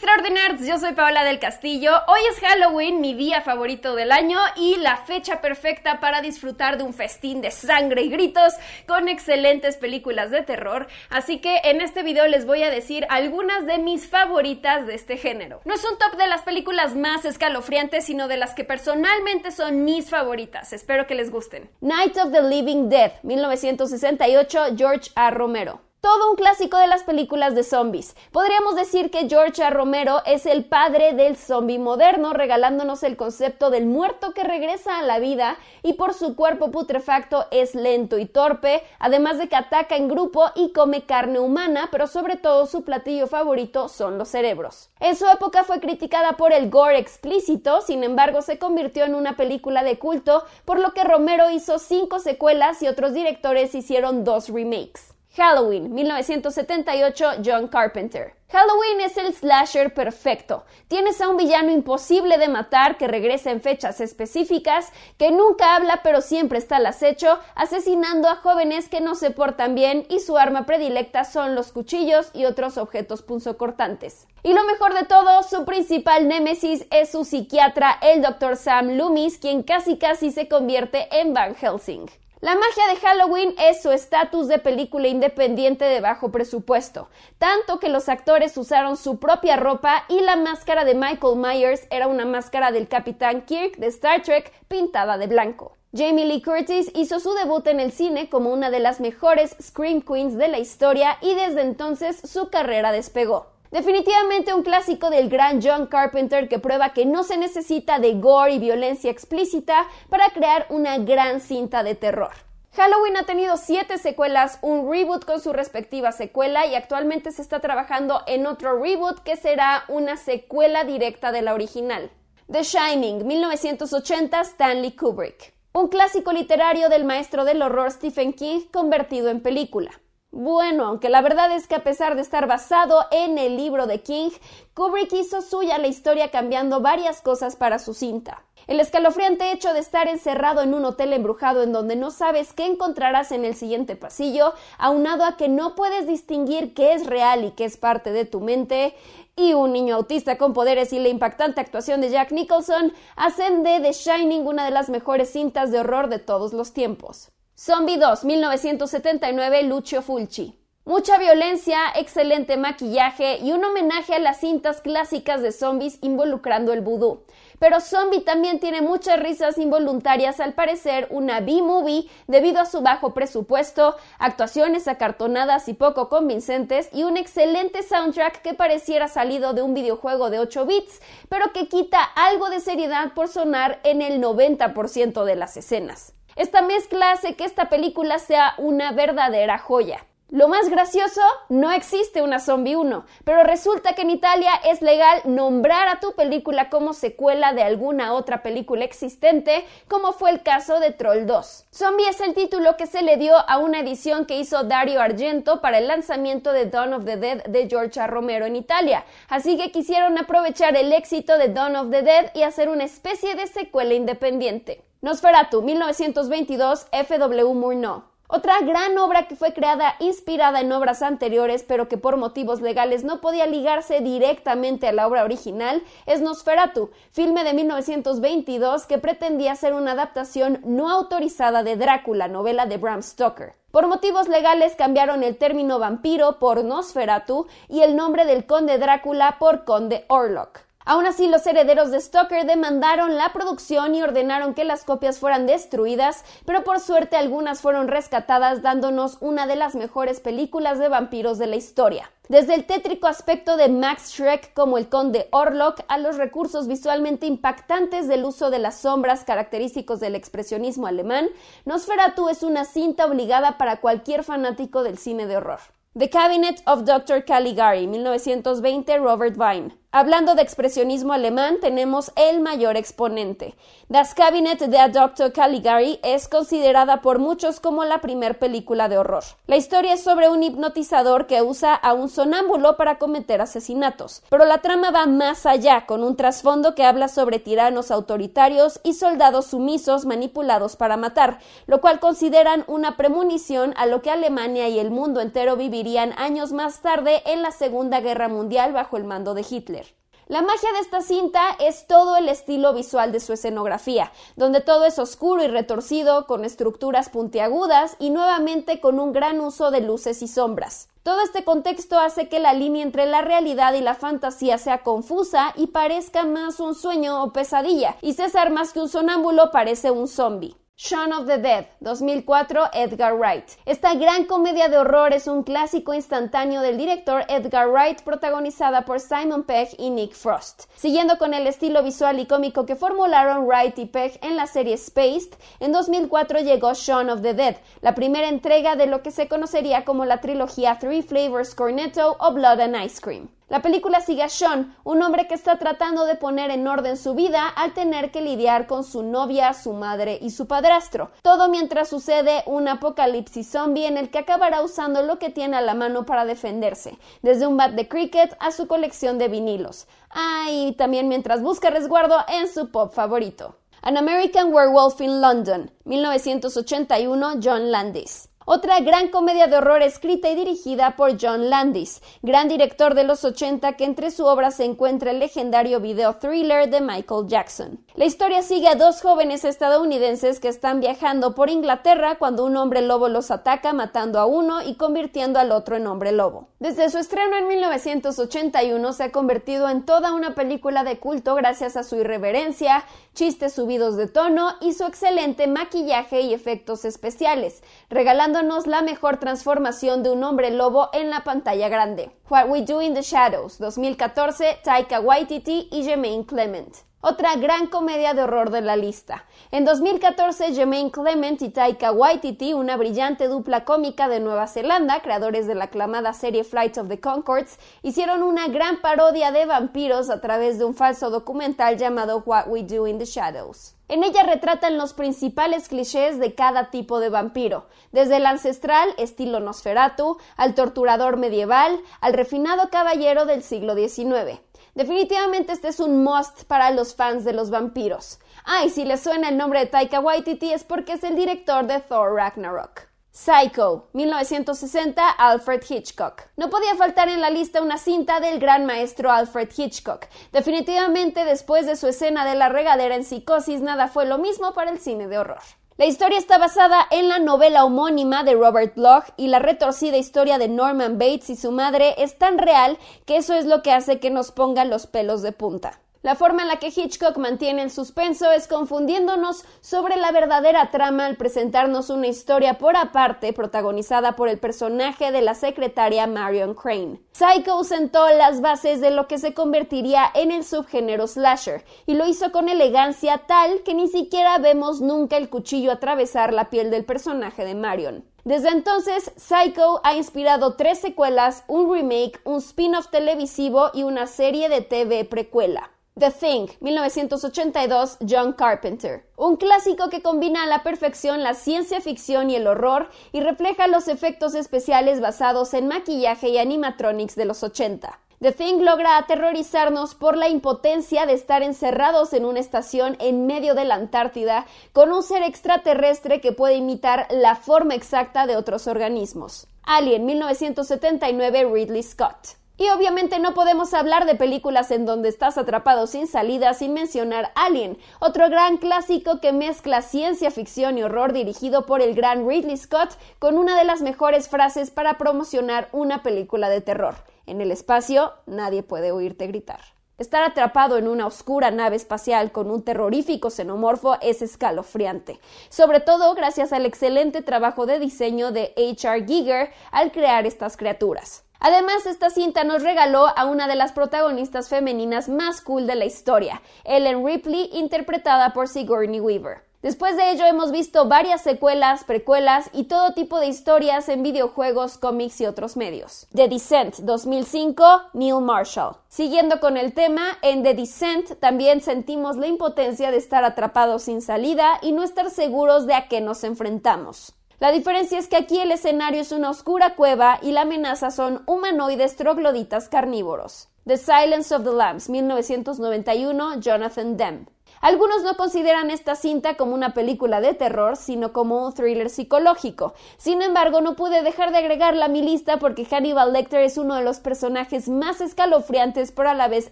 Extraordinarios, yo soy Paola del Castillo. Hoy es Halloween, mi día favorito del año y la fecha perfecta para disfrutar de un festín de sangre y gritos con excelentes películas de terror. Así que en este video les voy a decir algunas de mis favoritas de este género. No es un top de las películas más escalofriantes, sino de las que personalmente son mis favoritas. Espero que les gusten. Night of the Living Dead, 1968, George A. Romero todo un clásico de las películas de zombies. Podríamos decir que George Romero es el padre del zombie moderno, regalándonos el concepto del muerto que regresa a la vida y por su cuerpo putrefacto es lento y torpe, además de que ataca en grupo y come carne humana, pero sobre todo su platillo favorito son los cerebros. En su época fue criticada por el gore explícito, sin embargo se convirtió en una película de culto, por lo que Romero hizo cinco secuelas y otros directores hicieron dos remakes. Halloween, 1978, John Carpenter. Halloween es el slasher perfecto. Tienes a un villano imposible de matar que regresa en fechas específicas, que nunca habla pero siempre está al acecho, asesinando a jóvenes que no se portan bien y su arma predilecta son los cuchillos y otros objetos punzocortantes. Y lo mejor de todo, su principal némesis es su psiquiatra, el Dr. Sam Loomis, quien casi casi se convierte en Van Helsing. La magia de Halloween es su estatus de película independiente de bajo presupuesto, tanto que los actores usaron su propia ropa y la máscara de Michael Myers era una máscara del Capitán Kirk de Star Trek pintada de blanco. Jamie Lee Curtis hizo su debut en el cine como una de las mejores Scream Queens de la historia y desde entonces su carrera despegó. Definitivamente un clásico del gran John Carpenter que prueba que no se necesita de gore y violencia explícita para crear una gran cinta de terror. Halloween ha tenido siete secuelas, un reboot con su respectiva secuela y actualmente se está trabajando en otro reboot que será una secuela directa de la original. The Shining, 1980, Stanley Kubrick. Un clásico literario del maestro del horror Stephen King convertido en película bueno, aunque la verdad es que a pesar de estar basado en el libro de King, Kubrick hizo suya la historia cambiando varias cosas para su cinta. El escalofriante hecho de estar encerrado en un hotel embrujado en donde no sabes qué encontrarás en el siguiente pasillo, aunado a que no puedes distinguir qué es real y qué es parte de tu mente, y un niño autista con poderes y la impactante actuación de Jack Nicholson, hacen de The Shining una de las mejores cintas de horror de todos los tiempos. Zombie 2, 1979, Lucio Fulci. Mucha violencia, excelente maquillaje y un homenaje a las cintas clásicas de zombies involucrando el vudú. Pero Zombie también tiene muchas risas involuntarias, al parecer una B-movie debido a su bajo presupuesto, actuaciones acartonadas y poco convincentes y un excelente soundtrack que pareciera salido de un videojuego de 8 bits, pero que quita algo de seriedad por sonar en el 90% de las escenas. Esta mezcla hace que esta película sea una verdadera joya. Lo más gracioso, no existe una Zombie 1, pero resulta que en Italia es legal nombrar a tu película como secuela de alguna otra película existente, como fue el caso de Troll 2. Zombie es el título que se le dio a una edición que hizo Dario Argento para el lanzamiento de Dawn of the Dead de Giorgia Romero en Italia, así que quisieron aprovechar el éxito de Dawn of the Dead y hacer una especie de secuela independiente. Nosferatu, 1922, F.W. Murnau. Otra gran obra que fue creada inspirada en obras anteriores, pero que por motivos legales no podía ligarse directamente a la obra original, es Nosferatu, filme de 1922 que pretendía ser una adaptación no autorizada de Drácula, novela de Bram Stoker. Por motivos legales cambiaron el término vampiro por Nosferatu y el nombre del conde Drácula por conde Orlok. Aún así, los herederos de Stoker demandaron la producción y ordenaron que las copias fueran destruidas, pero por suerte algunas fueron rescatadas dándonos una de las mejores películas de vampiros de la historia. Desde el tétrico aspecto de Max Schreck como el conde Orlok a los recursos visualmente impactantes del uso de las sombras característicos del expresionismo alemán, Nosferatu es una cinta obligada para cualquier fanático del cine de horror. The Cabinet of Dr. Caligari, 1920, Robert Vine. Hablando de expresionismo alemán, tenemos el mayor exponente. Das Cabinet de Dr. Caligari es considerada por muchos como la primer película de horror. La historia es sobre un hipnotizador que usa a un sonámbulo para cometer asesinatos, pero la trama va más allá, con un trasfondo que habla sobre tiranos autoritarios y soldados sumisos manipulados para matar, lo cual consideran una premonición a lo que Alemania y el mundo entero vivirían años más tarde en la Segunda Guerra Mundial bajo el mando de Hitler. La magia de esta cinta es todo el estilo visual de su escenografía, donde todo es oscuro y retorcido, con estructuras puntiagudas y nuevamente con un gran uso de luces y sombras. Todo este contexto hace que la línea entre la realidad y la fantasía sea confusa y parezca más un sueño o pesadilla, y César más que un sonámbulo parece un zombie. Shaun of the Dead, 2004, Edgar Wright. Esta gran comedia de horror es un clásico instantáneo del director Edgar Wright, protagonizada por Simon Pegg y Nick Frost. Siguiendo con el estilo visual y cómico que formularon Wright y Pegg en la serie Spaced, en 2004 llegó Shaun of the Dead, la primera entrega de lo que se conocería como la trilogía Three Flavors Cornetto o Blood and Ice Cream. La película sigue a Sean, un hombre que está tratando de poner en orden su vida al tener que lidiar con su novia, su madre y su padrastro. Todo mientras sucede un apocalipsis zombie en el que acabará usando lo que tiene a la mano para defenderse, desde un bat de cricket a su colección de vinilos. Ah, y también mientras busca resguardo en su pop favorito. An American Werewolf in London, 1981, John Landis otra gran comedia de horror escrita y dirigida por John Landis, gran director de los 80 que entre su obra se encuentra el legendario video thriller de Michael Jackson. La historia sigue a dos jóvenes estadounidenses que están viajando por Inglaterra cuando un hombre lobo los ataca matando a uno y convirtiendo al otro en hombre lobo. Desde su estreno en 1981 se ha convertido en toda una película de culto gracias a su irreverencia, chistes subidos de tono y su excelente maquillaje y efectos especiales, regalando la mejor transformación de un hombre lobo en la pantalla grande. What We Do in the Shadows, 2014, Taika Waititi y Jemaine Clement. Otra gran comedia de horror de la lista. En 2014, Jermaine Clement y Taika Waititi, una brillante dupla cómica de Nueva Zelanda, creadores de la aclamada serie Flight of the Concords, hicieron una gran parodia de vampiros a través de un falso documental llamado What We Do in the Shadows. En ella retratan los principales clichés de cada tipo de vampiro, desde el ancestral, estilo Nosferatu, al torturador medieval, al refinado caballero del siglo XIX. Definitivamente este es un must para los fans de los vampiros. Ay, ah, si les suena el nombre de Taika Waititi es porque es el director de Thor Ragnarok. Psycho, 1960, Alfred Hitchcock. No podía faltar en la lista una cinta del gran maestro Alfred Hitchcock. Definitivamente después de su escena de la regadera en Psicosis, nada fue lo mismo para el cine de horror. La historia está basada en la novela homónima de Robert Bloch y la retorcida historia de Norman Bates y su madre es tan real que eso es lo que hace que nos ponga los pelos de punta. La forma en la que Hitchcock mantiene el suspenso es confundiéndonos sobre la verdadera trama al presentarnos una historia por aparte protagonizada por el personaje de la secretaria Marion Crane. Psycho sentó las bases de lo que se convertiría en el subgénero slasher y lo hizo con elegancia tal que ni siquiera vemos nunca el cuchillo atravesar la piel del personaje de Marion. Desde entonces, Psycho ha inspirado tres secuelas, un remake, un spin-off televisivo y una serie de TV precuela. The Thing, 1982, John Carpenter. Un clásico que combina a la perfección la ciencia ficción y el horror y refleja los efectos especiales basados en maquillaje y animatronics de los 80. The Thing logra aterrorizarnos por la impotencia de estar encerrados en una estación en medio de la Antártida con un ser extraterrestre que puede imitar la forma exacta de otros organismos. Alien 1979 Ridley Scott. Y obviamente no podemos hablar de películas en donde estás atrapado sin salida sin mencionar Alien, otro gran clásico que mezcla ciencia ficción y horror dirigido por el gran Ridley Scott con una de las mejores frases para promocionar una película de terror. En el espacio nadie puede oírte gritar. Estar atrapado en una oscura nave espacial con un terrorífico xenomorfo es escalofriante, sobre todo gracias al excelente trabajo de diseño de H.R. Giger al crear estas criaturas. Además, esta cinta nos regaló a una de las protagonistas femeninas más cool de la historia, Ellen Ripley, interpretada por Sigourney Weaver. Después de ello hemos visto varias secuelas, precuelas y todo tipo de historias en videojuegos, cómics y otros medios. The Descent 2005, Neil Marshall. Siguiendo con el tema, en The Descent también sentimos la impotencia de estar atrapados sin salida y no estar seguros de a qué nos enfrentamos. La diferencia es que aquí el escenario es una oscura cueva y la amenaza son humanoides trogloditas carnívoros. The Silence of the Lambs, 1991, Jonathan Demme. Algunos no consideran esta cinta como una película de terror, sino como un thriller psicológico. Sin embargo, no pude dejar de agregarla a mi lista porque Hannibal Lecter es uno de los personajes más escalofriantes pero a la vez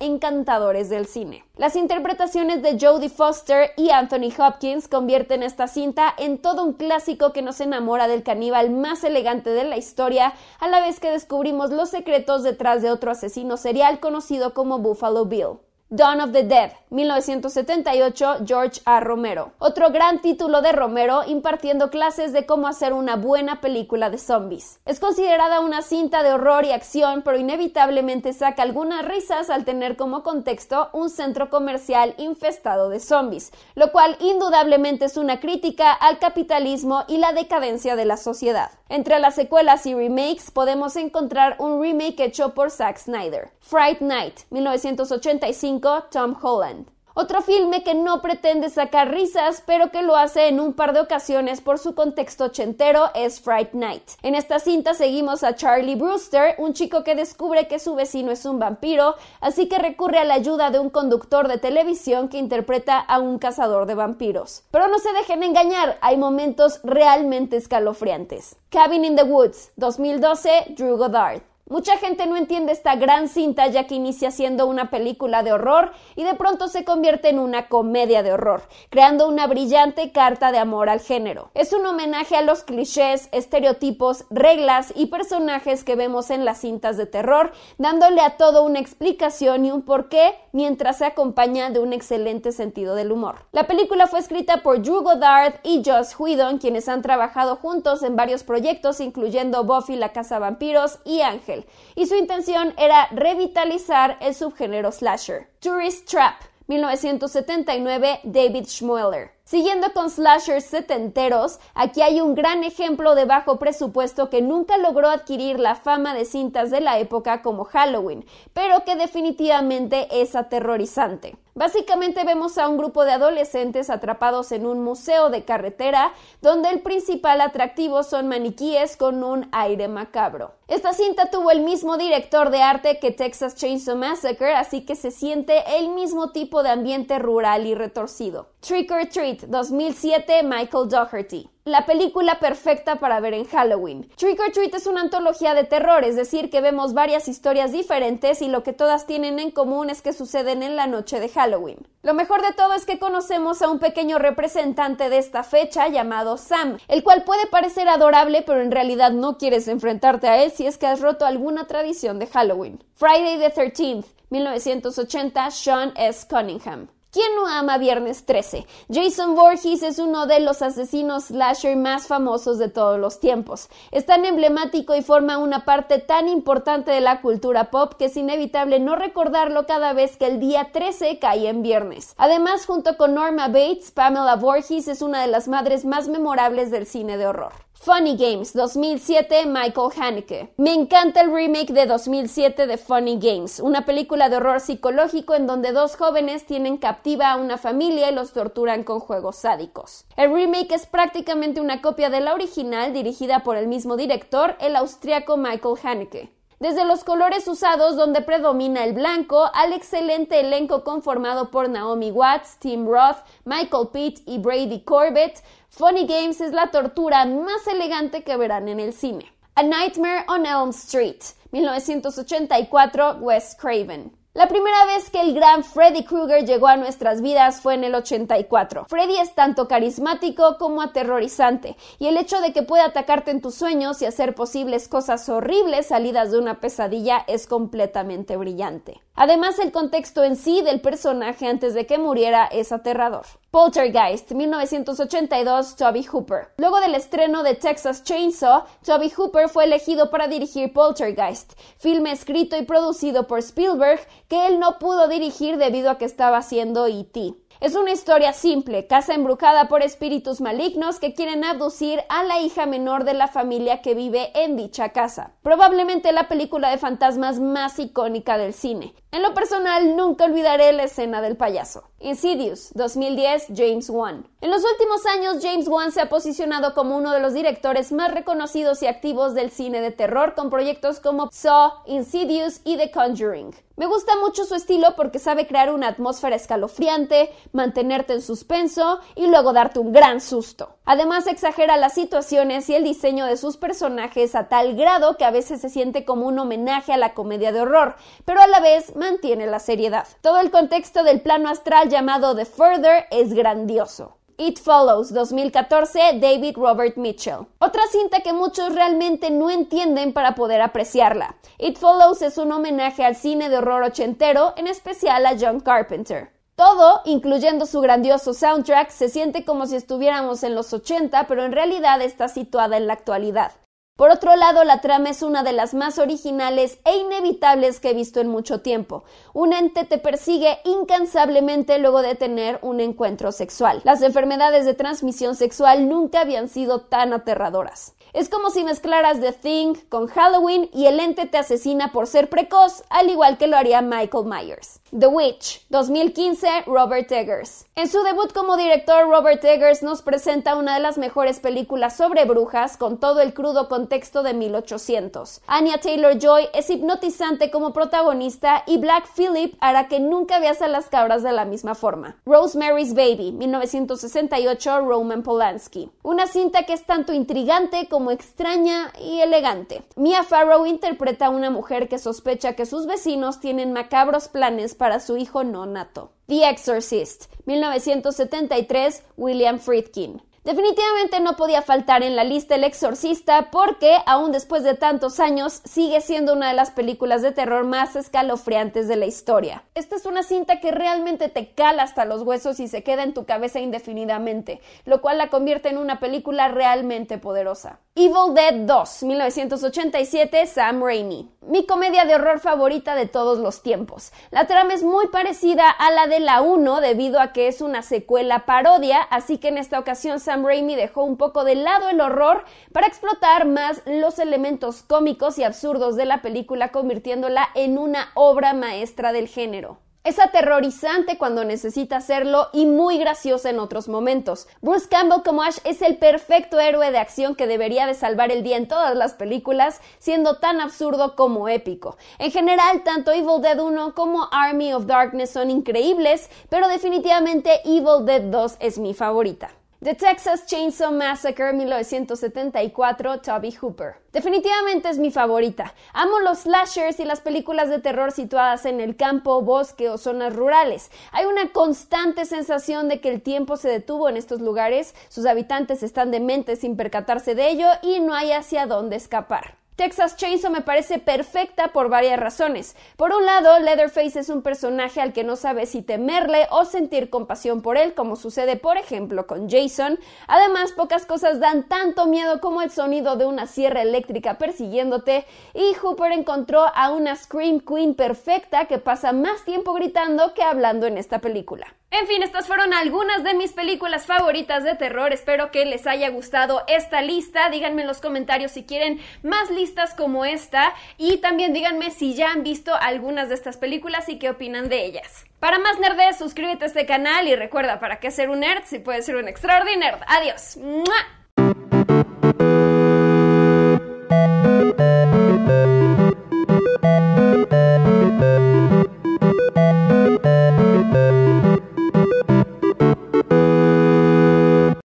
encantadores del cine. Las interpretaciones de Jodie Foster y Anthony Hopkins convierten esta cinta en todo un clásico que nos enamora del caníbal más elegante de la historia, a la vez que descubrimos los secretos detrás de otro asesino serial conocido como Buffalo Bill. Dawn of the Dead, 1978, George A. Romero. Otro gran título de Romero impartiendo clases de cómo hacer una buena película de zombies. Es considerada una cinta de horror y acción, pero inevitablemente saca algunas risas al tener como contexto un centro comercial infestado de zombies, lo cual indudablemente es una crítica al capitalismo y la decadencia de la sociedad. Entre las secuelas y remakes podemos encontrar un remake hecho por Zack Snyder, Fright Night, 1985, Tom Holland. Otro filme que no pretende sacar risas, pero que lo hace en un par de ocasiones por su contexto ochentero, es Fright Night. En esta cinta seguimos a Charlie Brewster, un chico que descubre que su vecino es un vampiro, así que recurre a la ayuda de un conductor de televisión que interpreta a un cazador de vampiros. Pero no se dejen engañar, hay momentos realmente escalofriantes. Cabin in the Woods, 2012, Drew Goddard. Mucha gente no entiende esta gran cinta ya que inicia siendo una película de horror y de pronto se convierte en una comedia de horror, creando una brillante carta de amor al género. Es un homenaje a los clichés, estereotipos, reglas y personajes que vemos en las cintas de terror, dándole a todo una explicación y un porqué mientras se acompaña de un excelente sentido del humor. La película fue escrita por Drew Goddard y Joss Whedon, quienes han trabajado juntos en varios proyectos incluyendo Buffy la Casa Vampiros y Ángel y su intención era revitalizar el subgénero slasher. Tourist Trap, 1979, David Schmoller. Siguiendo con slashers setenteros, aquí hay un gran ejemplo de bajo presupuesto que nunca logró adquirir la fama de cintas de la época como Halloween, pero que definitivamente es aterrorizante. Básicamente vemos a un grupo de adolescentes atrapados en un museo de carretera donde el principal atractivo son maniquíes con un aire macabro. Esta cinta tuvo el mismo director de arte que Texas Chainsaw Massacre, así que se siente el mismo tipo de ambiente rural y retorcido. Trick or Treat 2007 Michael Dougherty la película perfecta para ver en Halloween. Trick or Treat es una antología de terror, es decir, que vemos varias historias diferentes y lo que todas tienen en común es que suceden en la noche de Halloween. Lo mejor de todo es que conocemos a un pequeño representante de esta fecha llamado Sam, el cual puede parecer adorable pero en realidad no quieres enfrentarte a él si es que has roto alguna tradición de Halloween. Friday the 13th, 1980, Sean S. Cunningham. ¿Quién no ama Viernes 13? Jason Voorhees es uno de los asesinos slasher más famosos de todos los tiempos. Es tan emblemático y forma una parte tan importante de la cultura pop que es inevitable no recordarlo cada vez que el día 13 cae en viernes. Además, junto con Norma Bates, Pamela Voorhees es una de las madres más memorables del cine de horror. Funny Games 2007, Michael Haneke. Me encanta el remake de 2007 de Funny Games, una película de horror psicológico en donde dos jóvenes tienen captiva a una familia y los torturan con juegos sádicos. El remake es prácticamente una copia de la original dirigida por el mismo director, el austriaco Michael Haneke desde los colores usados donde predomina el blanco al excelente elenco conformado por Naomi Watts, Tim Roth, Michael Pitt y Brady Corbett, Funny Games es la tortura más elegante que verán en el cine. A Nightmare on Elm Street, 1984, Wes Craven. La primera vez que el gran Freddy Krueger llegó a nuestras vidas fue en el 84. Freddy es tanto carismático como aterrorizante, y el hecho de que pueda atacarte en tus sueños y hacer posibles cosas horribles salidas de una pesadilla es completamente brillante. Además, el contexto en sí del personaje antes de que muriera es aterrador. Poltergeist, 1982, Toby Hooper. Luego del estreno de Texas Chainsaw, Toby Hooper fue elegido para dirigir Poltergeist, filme escrito y producido por Spielberg que él no pudo dirigir debido a que estaba haciendo E.T. Es una historia simple, casa embrujada por espíritus malignos que quieren abducir a la hija menor de la familia que vive en dicha casa. Probablemente la película de fantasmas más icónica del cine. En lo personal, nunca olvidaré la escena del payaso. Insidious, 2010, James Wan. En los últimos años, James Wan se ha posicionado como uno de los directores más reconocidos y activos del cine de terror con proyectos como Saw, Insidious y The Conjuring. Me gusta mucho su estilo porque sabe crear una atmósfera escalofriante, mantenerte en suspenso y luego darte un gran susto. Además exagera las situaciones y el diseño de sus personajes a tal grado que a veces se siente como un homenaje a la comedia de horror, pero a la vez mantiene la seriedad. Todo el contexto del plano astral llamado The Further es grandioso. It Follows 2014, David Robert Mitchell. Otra cinta que muchos realmente no entienden para poder apreciarla. It Follows es un homenaje al cine de horror ochentero, en especial a John Carpenter. Todo, incluyendo su grandioso soundtrack, se siente como si estuviéramos en los 80, pero en realidad está situada en la actualidad. Por otro lado, la trama es una de las más originales e inevitables que he visto en mucho tiempo. Un ente te persigue incansablemente luego de tener un encuentro sexual. Las enfermedades de transmisión sexual nunca habían sido tan aterradoras. Es como si mezclaras The Thing con Halloween y el ente te asesina por ser precoz, al igual que lo haría Michael Myers. The Witch, 2015, Robert Eggers. En su debut como director, Robert Eggers nos presenta una de las mejores películas sobre brujas con todo el crudo con contexto de 1800. Anya Taylor-Joy es hipnotizante como protagonista y Black Phillip hará que nunca veas a las cabras de la misma forma. Rosemary's Baby, 1968, Roman Polanski. Una cinta que es tanto intrigante como extraña y elegante. Mia Farrow interpreta a una mujer que sospecha que sus vecinos tienen macabros planes para su hijo no nato. The Exorcist, 1973, William Friedkin. Definitivamente no podía faltar en la lista El Exorcista porque, aún después de tantos años, sigue siendo una de las películas de terror más escalofriantes de la historia. Esta es una cinta que realmente te cala hasta los huesos y se queda en tu cabeza indefinidamente, lo cual la convierte en una película realmente poderosa. Evil Dead 2, 1987, Sam Raimi. Mi comedia de horror favorita de todos los tiempos. La trama es muy parecida a la de la 1 debido a que es una secuela parodia, así que en esta ocasión Sam Raimi dejó un poco de lado el horror para explotar más los elementos cómicos y absurdos de la película, convirtiéndola en una obra maestra del género. Es aterrorizante cuando necesita hacerlo y muy graciosa en otros momentos. Bruce Campbell como Ash es el perfecto héroe de acción que debería de salvar el día en todas las películas, siendo tan absurdo como épico. En general, tanto Evil Dead 1 como Army of Darkness son increíbles, pero definitivamente Evil Dead 2 es mi favorita. The Texas Chainsaw Massacre 1974, Toby Hooper. Definitivamente es mi favorita. Amo los slashers y las películas de terror situadas en el campo, bosque o zonas rurales. Hay una constante sensación de que el tiempo se detuvo en estos lugares, sus habitantes están dementes sin percatarse de ello y no hay hacia dónde escapar. Texas Chainsaw me parece perfecta por varias razones. Por un lado, Leatherface es un personaje al que no sabes si temerle o sentir compasión por él, como sucede por ejemplo con Jason. Además, pocas cosas dan tanto miedo como el sonido de una sierra eléctrica persiguiéndote y Hooper encontró a una Scream Queen perfecta que pasa más tiempo gritando que hablando en esta película. En fin, estas fueron algunas de mis películas favoritas de terror. Espero que les haya gustado esta lista. Díganme en los comentarios si quieren más listas como esta. Y también díganme si ya han visto algunas de estas películas y qué opinan de ellas. Para más nerds, suscríbete a este canal y recuerda, ¿para qué ser un nerd si puede ser un extraordinario? Adiós.